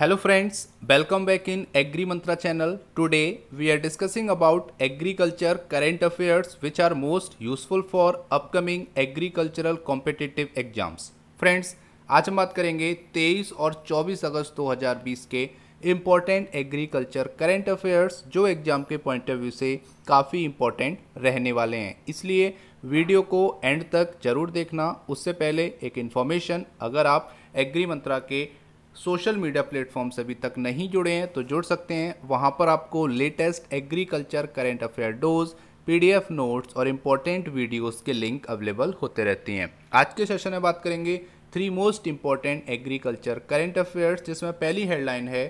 hello friends welcome back in Agri Mantra channel today we are discussing about agriculture current affairs which are most useful for upcoming agricultural competitive exams friends आज हम बात करेंगे 23 और 24 अगस्त 2020 के important agriculture current affairs जो exam के point of view से काफ़ी इम्पॉर्टेंट रहने वाले हैं इसलिए वीडियो को एंड तक जरूर देखना उससे पहले एक इन्फॉर्मेशन अगर आप एग्री मंत्रा के सोशल मीडिया प्लेटफॉर्म से अभी तक नहीं जुड़े हैं तो जुड़ सकते हैं वहाँ पर आपको latest agriculture current affair dose PDF notes और इम्पॉर्टेंट वीडियोस के लिंक अवेलेबल होते रहती हैं आज के सेशन में बात करेंगे three most important agriculture current affairs जिसमें पहली हेडलाइन है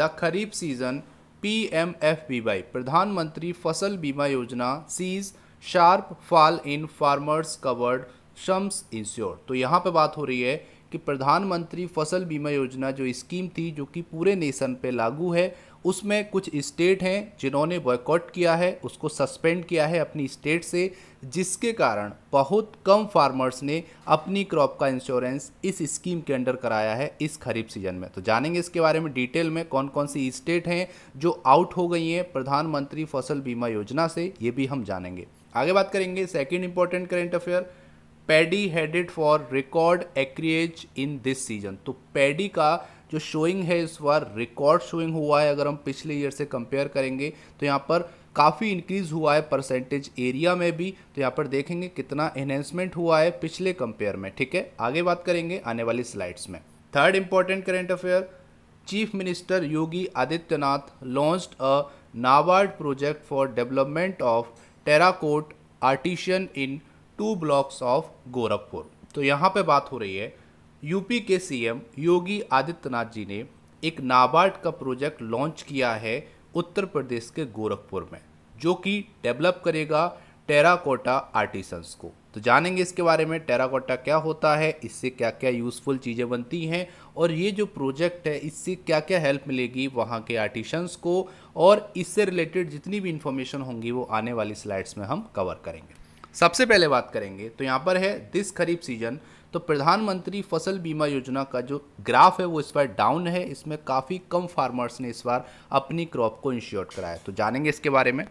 the kharif season P M F B Y Pradhanmantri Fasal Bima Yojana sees sharp fall in farmers covered sums insure तो यहाँ पे बात हो रही है कि प्रधानमंत्री फसल बीमा योजना जो स्कीम थी जो कि पूरे नेशन पे लागू है उसमें कुछ स्टेट हैं जिन्होंने बॉयकॉट किया है उसको सस्पेंड किया है अपनी स्टेट से जिसके कारण बहुत कम फार्मर्स ने अपनी क्रॉप का इंश्योरेंस इस स्कीम के अंडर कराया है इस खरीफ सीजन में तो जानेंगे इसके बारे में डिटेल में कौन कौन सी स्टेट हैं जो आउट हो गई हैं प्रधानमंत्री फसल बीमा योजना से ये भी हम जानेंगे आगे बात करेंगे second important current affair paddy headed for record acreage in this season तो पैडी का जो शोइंग है इस बार रिकॉर्ड शोइंग हुआ है अगर हम पिछले ईयर से कंपेयर करेंगे तो यहाँ पर काफ़ी इंक्रीज हुआ है परसेंटेज एरिया में भी तो यहाँ पर देखेंगे कितना एनहेंसमेंट हुआ है पिछले कंपेयर में ठीक है आगे बात करेंगे आने वाली स्लाइड्स में third important current affair chief minister Yogi Adityanath launched a NABARD project for development of terracotta artisan in two blocks of Gorakhpur तो यहाँ पे बात हो रही है यूपी के सीएम योगी आदित्यनाथ जी ने एक नाबार्ड का प्रोजेक्ट लॉन्च किया है उत्तर प्रदेश के गोरखपुर में जो कि डेवलप करेगा टेराकोटा आर्टिसंस को तो जानेंगे इसके बारे में टेराकोटा क्या होता है इससे क्या क्या यूज़फुल चीज़ें बनती हैं और ये जो प्रोजेक्ट है इससे क्या क्या हेल्प मिलेगी वहाँ के आर्टिशंस को और इससे रिलेटेड जितनी भी इन्फॉर्मेशन होंगी वो आने वाली स्लाइड्स में हम कवर करेंगे सबसे पहले बात करेंगे तो यहाँ पर है दिस खरीफ सीजन तो प्रधानमंत्री फसल बीमा योजना का जो ग्राफ है वो इस बार डाउन है इसमें काफ़ी कम फार्मर्स ने इस बार अपनी क्रॉप को इंश्योर कराया तो जानेंगे इसके बारे में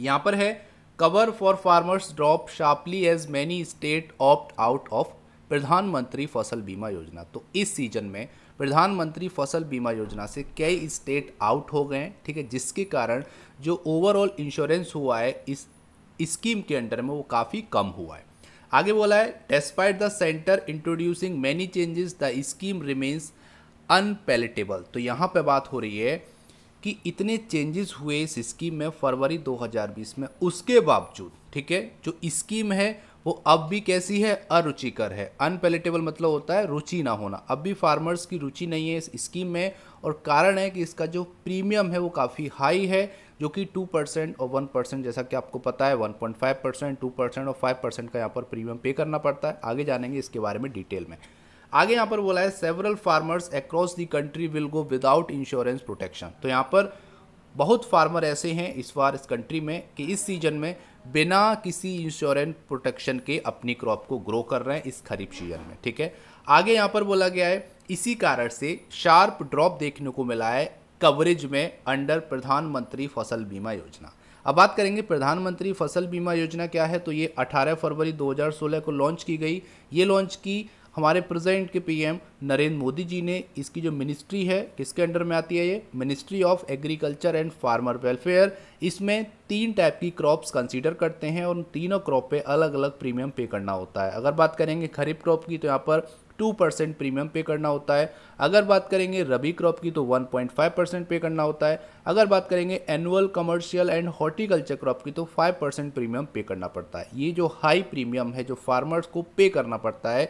यहाँ पर है cover for farmers drop sharply as many state opt out of Pradhanmantri Fasal Bima योजना तो इस सीजन में प्रधानमंत्री फसल बीमा योजना से कई स्टेट आउट हो गए ठीक है जिसके कारण जो ओवरऑल इंश्योरेंस हुआ है इस स्कीम के अंडर में वो काफ़ी कम हुआ है आगे बोला है despite the centre introducing many changes the scheme remains unpalatable तो यहाँ पे बात हो रही है कि इतने चेंजेस हुए इस स्कीम में फरवरी 2020 में उसके बावजूद ठीक है जो स्कीम है वो अब भी कैसी है अरुचिकर है अनपेलेटेबल मतलब होता है रुचि ना होना अब भी फार्मर्स की रुचि नहीं है इस स्कीम में और कारण है कि इसका जो प्रीमियम है वो काफ़ी हाई है जो कि टू परसेंट और वन परसेंट जैसा कि आपको पता है one point five percent two percent और फाइव परसेंट का यहाँ पर प्रीमियम पे करना पड़ता है आगे जानेंगे इसके बारे में डिटेल में आगे यहाँ पर बोला है several farmers across the country will go without insurance protection तो यहाँ पर बहुत फार्मर ऐसे हैं इस बार इस कंट्री में कि इस सीजन में बिना किसी इंश्योरेंस प्रोटेक्शन के अपनी क्रॉप को ग्रो कर रहे हैं इस खरीफ सीजन में ठीक है आगे यहाँ पर बोला गया है इसी कारण से शार्प ड्रॉप देखने को मिला है कवरेज में अंडर प्रधानमंत्री फसल बीमा योजना अब बात करेंगे प्रधानमंत्री फसल बीमा योजना क्या है तो ये 18 फरवरी 2016 को लॉन्च की गई ये लॉन्च की हमारे प्रेजेंट के पीएम नरेंद्र मोदी जी ने इसकी जो मिनिस्ट्री है किसके अंडर में आती है ये ministry of agriculture and farmer welfare इसमें तीन टाइप की क्रॉप्स कंसीडर करते हैं और उन तीनों क्रॉप पे अलग अलग प्रीमियम पे करना होता है अगर बात करेंगे खरीफ क्रॉप की तो यहाँ पर टू परसेंट प्रीमियम पे करना होता है अगर बात करेंगे रबी क्रॉप की तो वन पॉइंट फाइव परसेंट पे करना होता है अगर बात करेंगे annual commercial and horticulture crop की तो फाइव परसेंट प्रीमियम पे करना पड़ता है ये जो हाई प्रीमियम है जो फार्मर्स को पे करना पड़ता है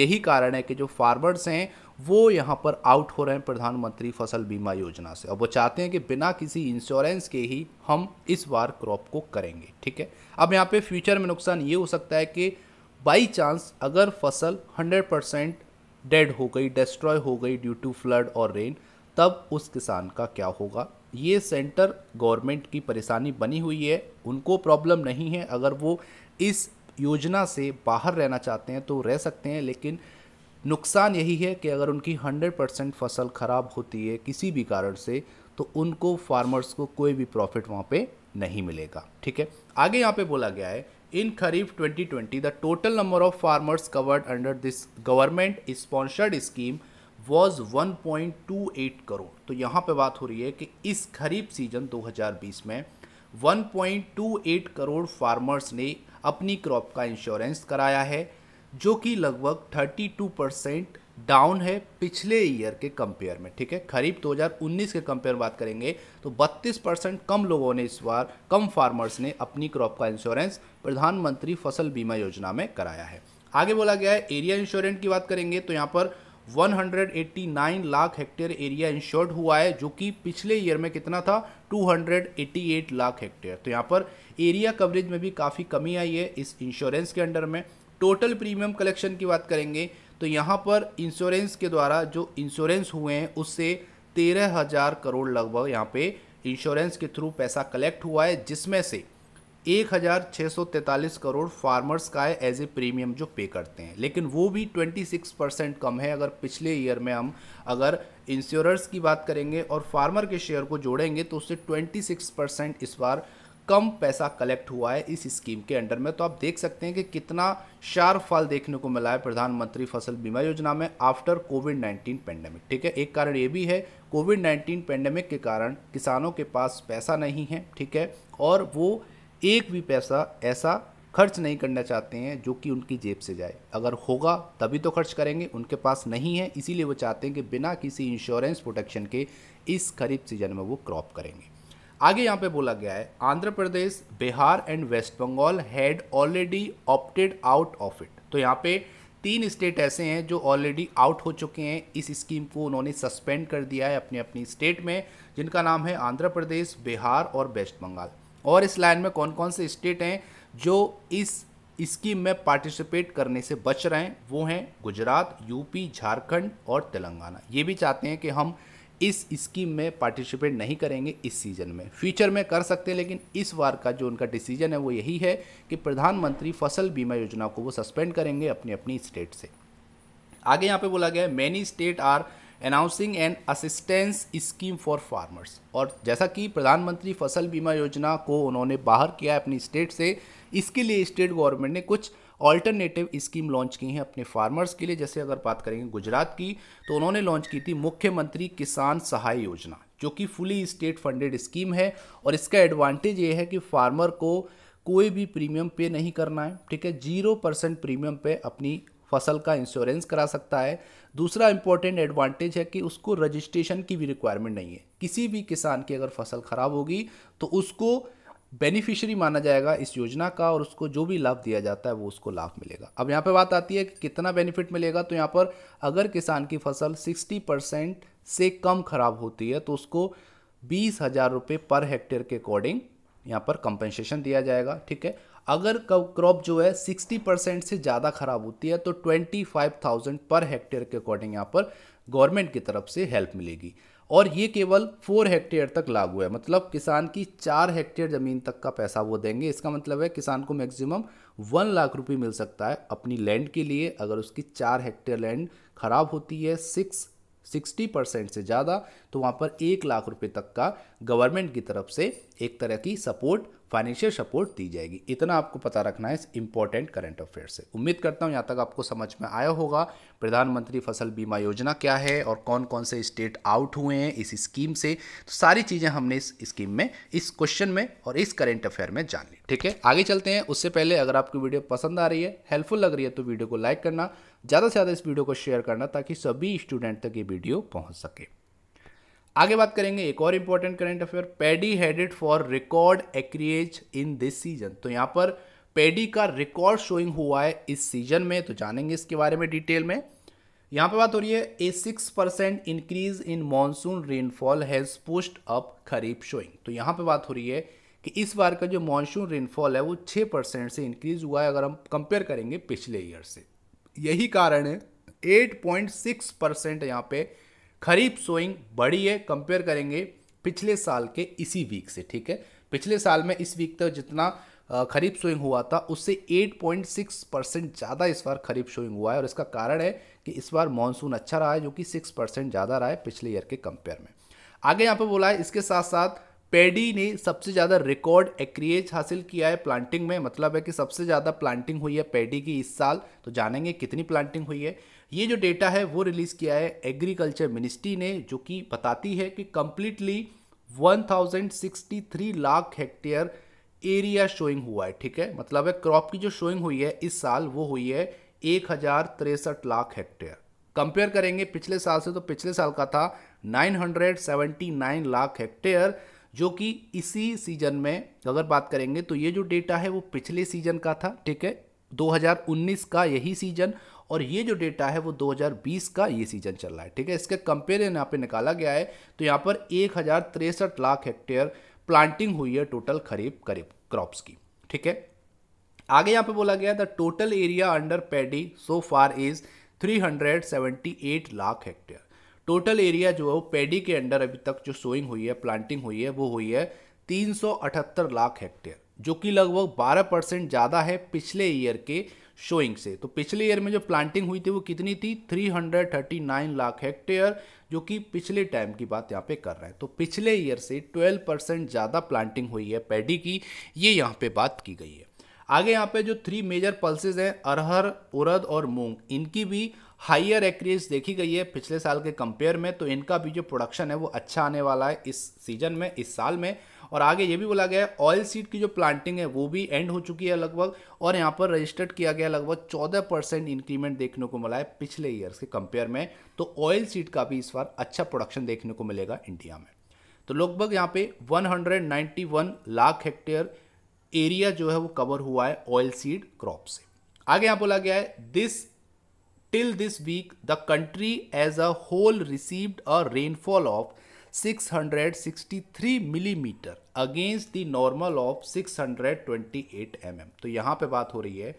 यही कारण है कि जो फार्मर्स हैं वो यहाँ पर आउट हो रहे हैं प्रधानमंत्री फसल बीमा योजना से और वो चाहते हैं कि बिना किसी इंश्योरेंस के ही हम इस बार क्रॉप को करेंगे ठीक है अब यहाँ पे फ्यूचर में नुकसान ये हो सकता है कि बाई चांस अगर फसल 100 परसेंट डेड हो गई डिस्ट्रॉय हो गई ड्यू टू फ्लड और रेन तब उस किसान का क्या होगा ये सेंटर गवर्नमेंट की परेशानी बनी हुई है उनको प्रॉब्लम नहीं है अगर वो इस योजना से बाहर रहना चाहते हैं तो रह सकते हैं लेकिन नुकसान यही है कि अगर उनकी 100 परसेंट फसल ख़राब होती है किसी भी कारण से तो उनको फार्मर्स को कोई भी प्रॉफिट वहाँ पे नहीं मिलेगा ठीक है आगे यहाँ पे बोला गया है in kharif 2020 the total number of farmers covered under this government sponsored scheme was 1.28 crore तो यहाँ पे बात हो रही है कि इस खरीफ सीजन 2020 में 1.28 करोड़ फार्मर्स ने अपनी क्रॉप का इंश्योरेंस कराया है जो कि लगभग 32 परसेंट डाउन है पिछले ईयर के कंपेयर में ठीक है खरीफ 2019 के कंपेयर बात करेंगे तो 32 परसेंट कम लोगों ने इस बार कम फार्मर्स ने अपनी क्रॉप का इंश्योरेंस प्रधानमंत्री फसल बीमा योजना में कराया है आगे बोला गया है एरिया इंश्योरेंस की बात करेंगे तो यहाँ पर 189 लाख हेक्टेयर एरिया इंश्योर्ड हुआ है जो कि पिछले ईयर में कितना था 288 लाख हेक्टेयर तो यहाँ पर एरिया कवरेज में भी काफ़ी कमी आई है इस इंश्योरेंस के अंडर में टोटल प्रीमियम कलेक्शन की बात करेंगे तो यहाँ पर इंश्योरेंस के द्वारा जो इंश्योरेंस हुए हैं उससे तेरह हज़ार करोड़ लगभग यहाँ पे इंश्योरेंस के थ्रू पैसा कलेक्ट हुआ है जिसमें से एक हज़ार छः सौ तैंतालीस करोड़ फार्मर्स का है एज ए प्रीमियम जो पे करते हैं लेकिन वो भी ट्वेंटी सिक्स परसेंट कम है अगर पिछले ईयर में हम अगर इंश्योरेंस की बात करेंगे और फार्मर के शेयर को जोड़ेंगे तो उससे ट्वेंटी सिक्स परसेंट इस बार कम पैसा कलेक्ट हुआ है इस स्कीम के अंडर में तो आप देख सकते हैं कि कितना शार्प फल देखने को मिला है प्रधानमंत्री फसल बीमा योजना में आफ्टर कोविड 19 पेंडेमिक ठीक है एक कारण ये भी है कोविड 19 पेंडेमिक के कारण किसानों के पास पैसा नहीं है ठीक है और वो एक भी पैसा ऐसा खर्च नहीं करना चाहते हैं जो कि उनकी जेब से जाए अगर होगा तभी तो खर्च करेंगे उनके पास नहीं है इसीलिए वो चाहते हैं कि बिना किसी इंश्योरेंस प्रोटेक्शन के इस खरीफ सीजन में वो क्रॉप करेंगे आगे यहाँ पे बोला गया है Andhra Pradesh Bihar and West Bengal had already opted out of it तो यहाँ पे तीन स्टेट ऐसे हैं जो ऑलरेडी आउट हो चुके हैं इस स्कीम को उन्होंने सस्पेंड कर दिया है अपने अपनी स्टेट में जिनका नाम है आंध्र प्रदेश बिहार और वेस्ट बंगाल और इस लाइन में कौन कौन से स्टेट हैं जो इस स्कीम में पार्टिसिपेट करने से बच रहे हैं वो हैं गुजरात यूपी झारखंड और तेलंगाना ये भी चाहते हैं कि हम इस स्कीम में पार्टिसिपेट नहीं करेंगे इस सीज़न में फ्यूचर में कर सकते हैं लेकिन इस बार का जो उनका डिसीजन है वो यही है कि प्रधानमंत्री फसल बीमा योजना को वो सस्पेंड करेंगे अपने अपनी स्टेट से आगे यहाँ पे बोला गया है many state are announcing and assistance scheme for farmers और जैसा कि प्रधानमंत्री फसल बीमा योजना को उन्होंने बाहर किया है अपनी स्टेट से इसके लिए स्टेट गवर्नमेंट ने कुछ ऑल्टरनेटिव स्कीम लॉन्च की हैं अपने फार्मर्स के लिए जैसे अगर बात करेंगे गुजरात की तो उन्होंने लॉन्च की थी मुख्यमंत्री किसान सहाय योजना जो कि फुली स्टेट फंडेड स्कीम है और इसका एडवांटेज ये है कि फार्मर को कोई भी प्रीमियम पे नहीं करना है ठीक है जीरो परसेंट प्रीमियम पे अपनी फसल का इंश्योरेंस करा सकता है दूसरा इंपॉर्टेंट एडवांटेज है कि उसको रजिस्ट्रेशन की भी रिक्वायरमेंट नहीं है किसी भी किसान की अगर फसल ख़राब होगी तो उसको बेनिफिशियरी माना जाएगा इस योजना का और उसको जो भी लाभ दिया जाता है वो उसको लाभ मिलेगा अब यहाँ पे बात आती है कि कितना बेनिफिट मिलेगा तो यहाँ पर अगर किसान की फसल 60 परसेंट से कम खराब होती है तो उसको बीस हज़ार रुपये पर हेक्टेयर के अकॉर्डिंग यहाँ पर कंपनसेशन दिया जाएगा ठीक है अगर क्रॉप जो है 60 परसेंट से ज़्यादा खराब होती है तो 25,000 पर हेक्टेयर के अकॉर्डिंग यहाँ पर गवर्नमेंट की तरफ से हेल्प मिलेगी और ये केवल फोर हेक्टेयर तक लागू है मतलब किसान की चार हेक्टेयर ज़मीन तक का पैसा वो देंगे इसका मतलब है किसान को मैक्सिमम वन लाख रुपये मिल सकता है अपनी लैंड के लिए अगर उसकी चार हेक्टेयर लैंड ख़राब होती है सिक्स सिक्सटी परसेंट से ज़्यादा तो वहाँ पर एक लाख रुपए तक का गवर्नमेंट की तरफ से एक तरह की सपोर्ट फाइनेंशियल सपोर्ट दी जाएगी इतना आपको पता रखना है इस इम्पॉर्टेंट करंट अफेयर से उम्मीद करता हूँ यहाँ तक आपको समझ में आया होगा प्रधानमंत्री फसल बीमा योजना क्या है और कौन कौन से स्टेट आउट हुए हैं इस स्कीम से तो सारी चीज़ें हमने इस स्कीम में इस क्वेश्चन में और इस करेंट अफेयर में जान ली ठीक है आगे चलते हैं उससे पहले अगर आपकी वीडियो पसंद आ रही है हेल्पफुल लग रही है तो वीडियो को लाइक करना ज़्यादा से ज़्यादा इस वीडियो को शेयर करना ताकि सभी स्टूडेंट तक ये वीडियो पहुँच सके आगे बात करेंगे एक और important current affair paddy headed for record acreage in this season तो यहाँ पर पेडी का रिकॉर्ड शोइंग हुआ है इस सीजन में तो जानेंगे इसके बारे में डिटेल में यहाँ पर बात हो रही है a six percent increase in monsoon rainfall has pushed up kharif sowing तो यहाँ पर बात हो रही है कि इस बार का जो मानसून रेनफॉल है वो छः परसेंट से इंक्रीज हुआ है अगर हम कंपेयर करेंगे पिछले ईयर से यही कारण है 8.6 परसेंट यहाँ पे खरीफ सोइंग बढ़ी है कंपेयर करेंगे पिछले साल के इसी वीक से ठीक है पिछले साल में इस वीक तक जितना खरीफ सोइंग हुआ था उससे 8.6 परसेंट ज़्यादा इस बार खरीफ सोइंग हुआ है और इसका कारण है कि इस बार मानसून अच्छा रहा है जो कि 6 परसेंट ज़्यादा रहा है पिछले ईयर के कंपेयर में आगे यहाँ पे बोला है इसके साथ साथ पेडी ने सबसे ज़्यादा रिकॉर्ड एक्रिएज हासिल किया है प्लांटिंग में मतलब है कि सबसे ज़्यादा प्लांटिंग हुई है पेडी की इस साल तो जानेंगे कितनी प्लांटिंग हुई है ये जो डेटा है वो रिलीज़ किया है एग्रीकल्चर मिनिस्ट्री ने जो कि बताती है कि completely 1063 lakh hectare area sowing हुआ है ठीक है मतलब है क्रॉप की जो शोइंग हुई है इस साल वो हुई है एक लाख हेक्टेयर कंपेयर करेंगे पिछले साल से तो पिछले साल का था 979 लाख हेक्टेयर जो कि इसी सीजन में अगर बात करेंगे तो ये जो डेटा है वो पिछले सीजन का था ठीक है 2019 का यही सीजन और ये जो डेटा है वो 2020 का ये सीजन चल रहा है ठीक है इसका कंपेरिजन यहाँ पे निकाला गया है तो यहाँ पर एक लाख हेक्टेयर प्लांटिंग हुई है टोटल खरीफ करीब क्रॉप्स की ठीक है आगे यहाँ पे बोला गया the total area under paddy so far is 378 lakh hectare total area जो है वो पैडी के अंडर अभी तक जो सोइंग हुई है प्लांटिंग हुई है वो हुई है 378 लाख हेक्टेयर जो कि लगभग 12 परसेंट ज़्यादा है पिछले ईयर के शोइंग से तो पिछले ईयर में जो प्लांटिंग हुई थी वो कितनी थी 339 लाख हेक्टेयर जो कि पिछले टाइम की बात यहाँ पे कर रहे हैं तो पिछले ईयर से 12 परसेंट ज़्यादा प्लांटिंग हुई है पैडी की ये यहाँ पे बात की गई है आगे यहाँ पे जो थ्री मेजर पल्सेज हैं अरहर उरद और मूंग इनकी भी हाइयर एक्रीज देखी गई है पिछले साल के कंपेयर में तो इनका भी जो प्रोडक्शन है वो अच्छा आने वाला है इस सीजन में इस साल में और आगे ये भी बोला गया है ऑयल सीड की जो प्लांटिंग है वो भी एंड हो चुकी है लगभग और यहाँ पर रजिस्टर्ड किया गया लगभग चौदह परसेंट इंक्रीमेंट देखने को मिला है पिछले ईयर्स के कंपेयर में तो ऑयल सीड का भी इस बार अच्छा प्रोडक्शन देखने को मिलेगा इंडिया में तो लगभग यहाँ पे 191 लाख हेक्टेयर एरिया जो है वो कवर हुआ है ऑयल सीड क्रॉप से आगे यहाँ बोला गया है this till this week the country as a whole received a rainfall of 663 millimetre against the normal of 628 eight तो यहां पे बात हो रही है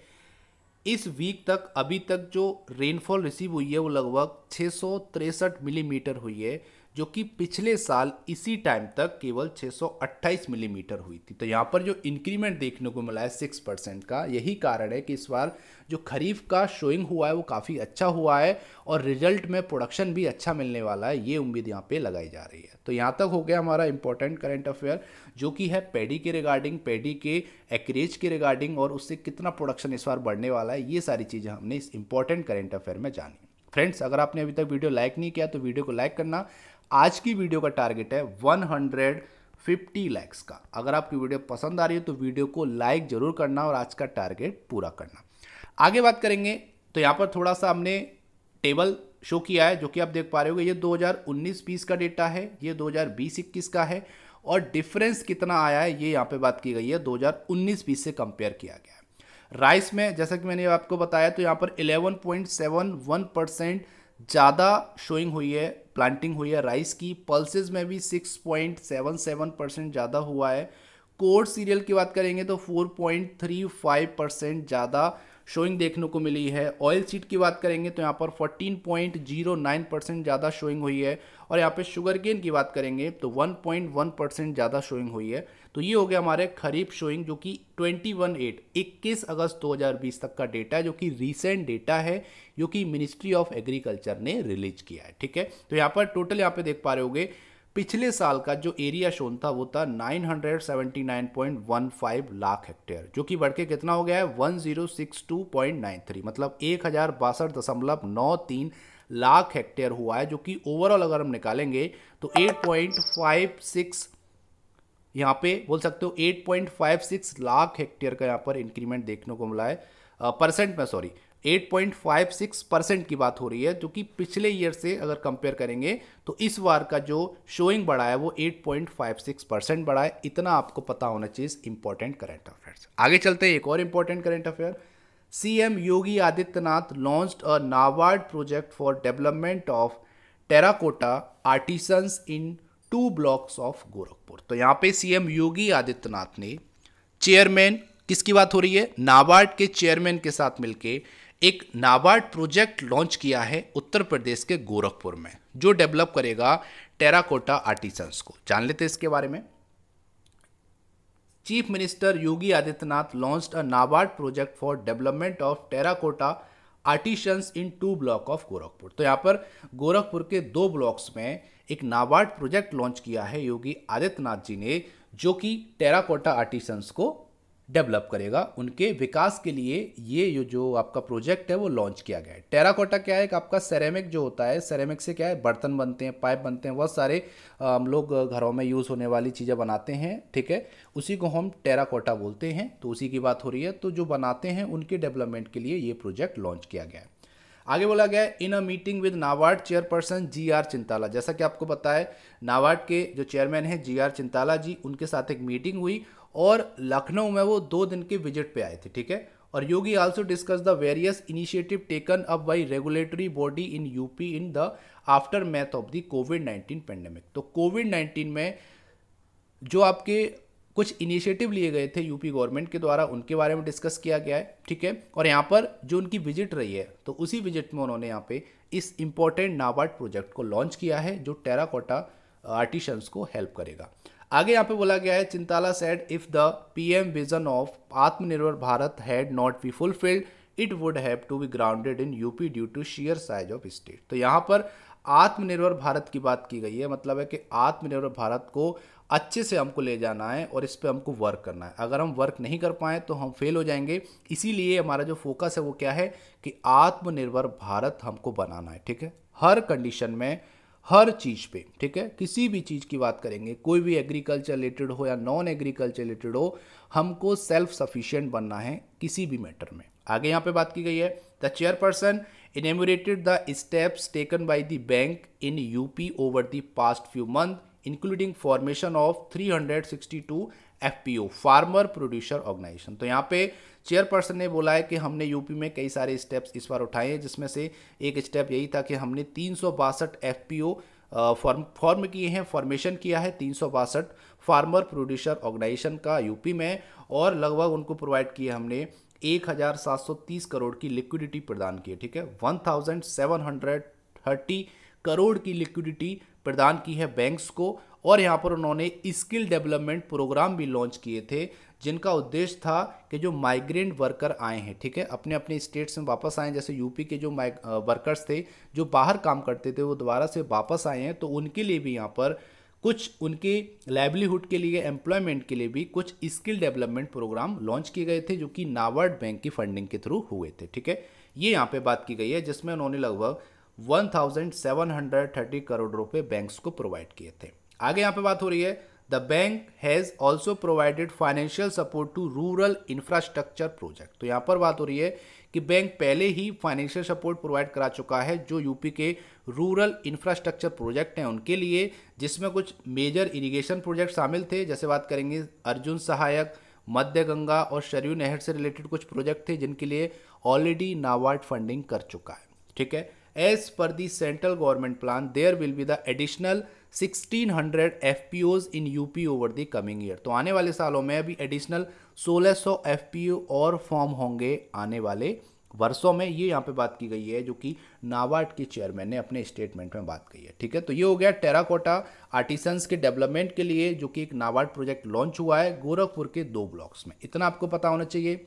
इस वीक तक अभी तक जो रेनफॉल रिसीव हुई है वो लगभग छः मिलीमीटर हुई है जो कि पिछले साल इसी टाइम तक केवल 628 मिलीमीटर mm हुई थी तो यहाँ पर जो इंक्रीमेंट देखने को मिला है सिक्स परसेंट का यही कारण है कि इस बार जो खरीफ का शोइंग हुआ है वो काफ़ी अच्छा हुआ है और रिजल्ट में प्रोडक्शन भी अच्छा मिलने वाला है ये उम्मीद यहाँ पे लगाई जा रही है तो यहाँ तक हो गया हमारा इंपॉर्टेंट करेंट अफेयर जो कि है पेडी के रिगार्डिंग पेडी के एकरेज के रिगार्डिंग और उससे कितना प्रोडक्शन इस बार बढ़ने वाला है ये सारी चीज़ें हमने इस इंपॉर्टेंट करेंट अफेयर में जानी फ्रेंड्स अगर आपने अभी तक वीडियो लाइक नहीं किया तो वीडियो को लाइक करना आज की वीडियो का टारगेट है 150 लैक्स का अगर आपकी वीडियो पसंद आ रही है तो वीडियो को लाइक जरूर करना और आज का टारगेट पूरा करना आगे बात करेंगे तो यहाँ पर थोड़ा सा हमने टेबल शो किया है जो कि आप देख पा रहे हो ये 2019-20 का डेटा है ये 2020-21 का है और डिफरेंस कितना आया है ये यहाँ पे बात की गई है 2019-20 से कंपेयर किया गया है राइस में जैसा कि मैंने आपको बताया तो यहाँ पर 11.71 परसेंट ज़्यादा शोइंग हुई है प्लांटिंग हुई है राइस की पल्सेज में भी 6.77 परसेंट ज़्यादा हुआ है कोर सीरियल की बात करेंगे तो 4.35 परसेंट ज़्यादा शोइंग देखने को मिली है ऑयल सीट की बात करेंगे तो यहाँ पर 14.09 परसेंट ज़्यादा शोइंग हुई है और यहाँ पे शुगर केन की बात करेंगे तो 1.1 परसेंट ज़्यादा शोइंग हुई है तो ये हो गया हमारे खरीफ शोइंग जो कि ट्वेंटी वन एट इक्कीस अगस्त 2020 तक का डेटा है जो कि रीसेंट डेटा है जो कि मिनिस्ट्री ऑफ एग्रीकल्चर ने रिलीज किया है ठीक है तो यहाँ पर टोटल यहाँ पे देख पा रहे होगे पिछले साल का जो एरिया शोन था वो था 979.15 लाख हेक्टेयर जो कि बढ़ के कितना हो गया है 1062.93 मतलब एक हज़ार बासठ दशमलव नौ तीन लाख हेक्टेयर हुआ है जो कि ओवरऑल अगर हम निकालेंगे तो 8.56 यहाँ पे बोल सकते हो 8.56 लाख हेक्टेयर का यहाँ पर इंक्रीमेंट देखने को मिला है परसेंट में सॉरी 8.56 परसेंट की बात हो रही है जो कि पिछले ईयर से अगर कंपेयर करेंगे तो इस बार का जो शोइंग बढ़ा है वो 8.56 परसेंट बढ़ा है इतना आपको पता होना चाहिए इंपॉर्टेंट करेंट अफेयर्स आगे चलते हैं एक और important current affair CM Yogi Adityanath launch a NABARD project for development of terracotta artisans in two blocks of Gorakhpur तो यहाँ पे सीएम योगी आदित्यनाथ ने चेयरमैन किसकी बात हो रही है नाबार्ड के चेयरमैन के साथ मिलके एक नाबार्ड प्रोजेक्ट लॉन्च किया है उत्तर प्रदेश के गोरखपुर में जो डेवलप करेगा टेराकोटा आर्टिसंस को जान लेते इसके बारे में chief minister Yogi Adityanath launch a NABARD project for development of terracotta artisans in two block of Gorakhpur तो यहाँ पर गोरखपुर के दो ब्लॉक्स में एक नाबार्ड प्रोजेक्ट लॉन्च किया है योगी आदित्यनाथ जी ने जो कि टेराकोटा आर्टिसंस को डेवलप करेगा उनके विकास के लिए ये जो जो आपका प्रोजेक्ट है वो लॉन्च किया गया है टेराकोटा क्या है एक आपका सेरेमिक जो होता है सेरेमिक से क्या है बर्तन बनते हैं पाइप बनते हैं बहुत सारे हम लोग घरों में यूज़ होने वाली चीज़ें बनाते हैं ठीक है उसी को हम टेराकोटा बोलते हैं तो उसी की बात हो रही है तो जो बनाते हैं उनके डेवलपमेंट के लिए ये प्रोजेक्ट लॉन्च किया गया है आगे बोला गया in a meeting with NABARD chairperson G R Chintala जैसा कि आपको है नाबार्ड के जो चेयरमैन हैं जी आर चिंताला जी उनके साथ एक मीटिंग हुई और लखनऊ में वो दो दिन के विजिट पे आए थे ठीक है और Yogi also discuss the various initiative taken up by regulatory body in UP in the aftermath of the COVID nineteen pandemic तो कोविड नाइन्टीन में जो आपके कुछ इनिशिएटिव लिए गए थे यूपी गवर्नमेंट के द्वारा उनके बारे में डिस्कस किया गया है ठीक है और यहाँ पर जो उनकी विजिट रही है तो उसी विजिट में उन्होंने यहाँ पे इस इम्पोर्टेंट नाबार्ड प्रोजेक्ट को लॉन्च किया है जो टेराकोटा आर्टिशंस को हेल्प करेगा आगे यहाँ पे बोला गया है Chintala said if the PM vision of Atmanirbhar Bharat had not be fulfilled it would have to be grounded in UP due to share size of state तो यहाँ पर आत्मनिर्भर भारत की बात की गई है मतलब है कि आत्मनिर्भर भारत को अच्छे से हमको ले जाना है और इस पर हमको वर्क करना है अगर हम वर्क नहीं कर पाएँ तो हम फेल हो जाएंगे इसीलिए हमारा जो फोकस है वो क्या है कि आत्मनिर्भर भारत हमको बनाना है ठीक है हर कंडीशन में हर चीज़ पे ठीक है किसी भी चीज़ की बात करेंगे कोई भी एग्रीकल्चर रिलेटेड हो या नॉन एग्रीकल्चर रिलेटेड हो हमको सेल्फ सफिशियंट बनना है किसी भी मैटर में आगे यहाँ पे बात की गई है the chairperson intimated the steps taken by the bank in UP over the past few month including formation of 362 FPO farmer producer organisation तो यहाँ पे चेयरपर्सन ने बोला है कि हमने यूपी में कई सारे स्टेप्स इस बार उठाए हैं जिसमें से एक स्टेप यही था कि हमने तीन सौ बासठ फॉर्म फॉर्म किए हैं फॉर्मेशन किया है तीन सौ बासठ फार्मर प्रोड्यूसर ऑर्गेनाइजेशन का यूपी में और लगभग उनको प्रोवाइड किए हमने 1730 करोड़ की लिक्विडिटी प्रदान की है ठीक है 1730 करोड़ की लिक्विडिटी प्रदान की है बैंक्स को और यहाँ पर उन्होंने स्किल डेवलपमेंट प्रोग्राम भी लॉन्च किए थे जिनका उद्देश्य था कि जो माइग्रेंट वर्कर आए हैं ठीक है अपने अपने स्टेट्स में वापस आए जैसे यूपी के जो वर्कर्स थे जो बाहर काम करते थे वो दोबारा से वापस आए हैं तो उनके लिए भी यहाँ पर कुछ उनके लाइवलीहुड के लिए एम्प्लॉयमेंट के लिए भी कुछ स्किल डेवलपमेंट प्रोग्राम लॉन्च किए गए थे जो कि नावार्ड बैंक की फंडिंग के थ्रू हुए थे ठीक है ये यहाँ पे बात की गई है जिसमें उन्होंने लगभग 1730 करोड़ रुपए बैंक्स को प्रोवाइड किए थे आगे यहाँ पे बात हो रही है the bank has also provided financial support to rural infrastructure project तो यहाँ पर बात हो रही है कि बैंक पहले ही फाइनेंशियल सपोर्ट प्रोवाइड करा चुका है जो यूपी के रूरल इंफ्रास्ट्रक्चर प्रोजेक्ट हैं उनके लिए जिसमें कुछ मेजर इरिगेशन प्रोजेक्ट शामिल थे जैसे बात करेंगे अर्जुन सहायक मध्य गंगा और शरयू नहर से रिलेटेड कुछ प्रोजेक्ट थे जिनके लिए ऑलरेडी नाबार्ड फंडिंग कर चुका है ठीक है as per the central government plan there will be the additional 1600 in U P over the coming year तो आने वाले सालों में अभी एडिशनल 1600 ओ और फॉर्म होंगे आने वाले वर्षों में ये यहाँ पे बात की गई है जो कि नाबार्ड के चेयरमैन ने अपने स्टेटमेंट में बात कही है ठीक है तो ये हो गया टेराकोटा आर्टिसंस के डेवलपमेंट के लिए जो कि एक नाबार्ड प्रोजेक्ट लॉन्च हुआ है गोरखपुर के दो ब्लॉक्स में इतना आपको पता होना चाहिए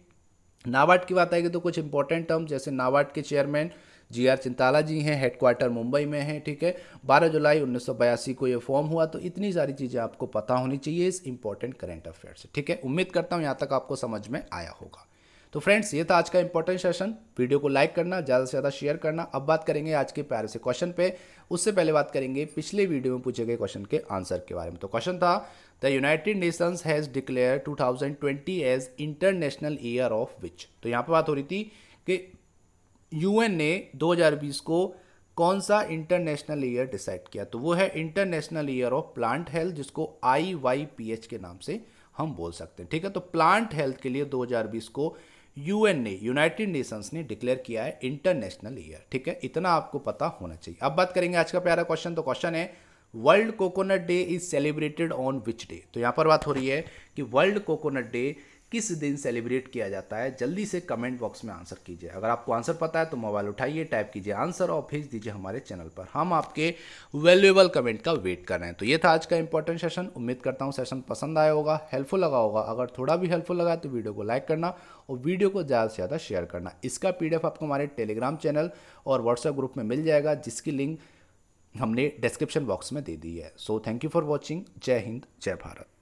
नाबार्ड की बात आएगी तो कुछ इंपॉर्टेंट टर्म जैसे नाबार्ड के चेयरमैन जी आर चिंताला जी हैं हेडक्वार्टर मुंबई में हैं ठीक है बारह जुलाई उन्नीस को ये फॉर्म हुआ तो इतनी सारी चीज़ें आपको पता होनी चाहिए इस इंपॉर्टेंट करेंट अफेयर से ठीक है उम्मीद करता हूँ यहाँ तक आपको समझ में आया होगा तो फ्रेंड्स ये था आज का इंपॉर्टेंट सेशन वीडियो को लाइक करना ज़्यादा से ज़्यादा शेयर करना अब बात करेंगे आज के प्यारे से क्वेश्चन पे उससे पहले बात करेंगे पिछले वीडियो में पूछे गए क्वेश्चन के आंसर के बारे में तो क्वेश्चन था the United Nations has declare 2020 as international year of which तो यहाँ पर बात हो रही थी कि यूएन ने 2020 को कौन सा इंटरनेशनल ईयर डिसाइड किया तो वो है international year of plant health जिसको आई वाई पी एच के नाम से हम बोल सकते हैं ठीक है तो प्लांट हेल्थ के लिए 2020 को यूएन ने यूनाइटेड नेशंस ने डिक्लेयर किया है इंटरनेशनल ईयर ठीक है इतना आपको पता होना चाहिए अब बात करेंगे आज का प्यारा क्वेश्चन तो क्वेश्चन है world coconut day is celebrated on which day तो यहाँ पर बात हो रही है कि वर्ल्ड कोकोनट डे किस दिन सेलिब्रेट किया जाता है जल्दी से कमेंट बॉक्स में आंसर कीजिए अगर आपको आंसर पता है तो मोबाइल उठाइए टाइप कीजिए आंसर और भेज दीजिए हमारे चैनल पर हम आपके वैल्यूएबल कमेंट का वेट कर रहे हैं तो ये था आज का इंपॉर्टेंट सेशन उम्मीद करता हूँ सेशन पसंद आया होगा हेल्पफुल लगा होगा अगर थोड़ा भी हेल्पफुल लगा तो वीडियो को लाइक करना और वीडियो को ज़्यादा से ज़्यादा शेयर करना इसका पी आपको हमारे टेलीग्राम चैनल और व्हाट्सएप ग्रुप में मिल जाएगा जिसकी लिंक हमने डिस्क्रिप्शन बॉक्स में दे दी है so thank you for watching जय हिंद जय भारत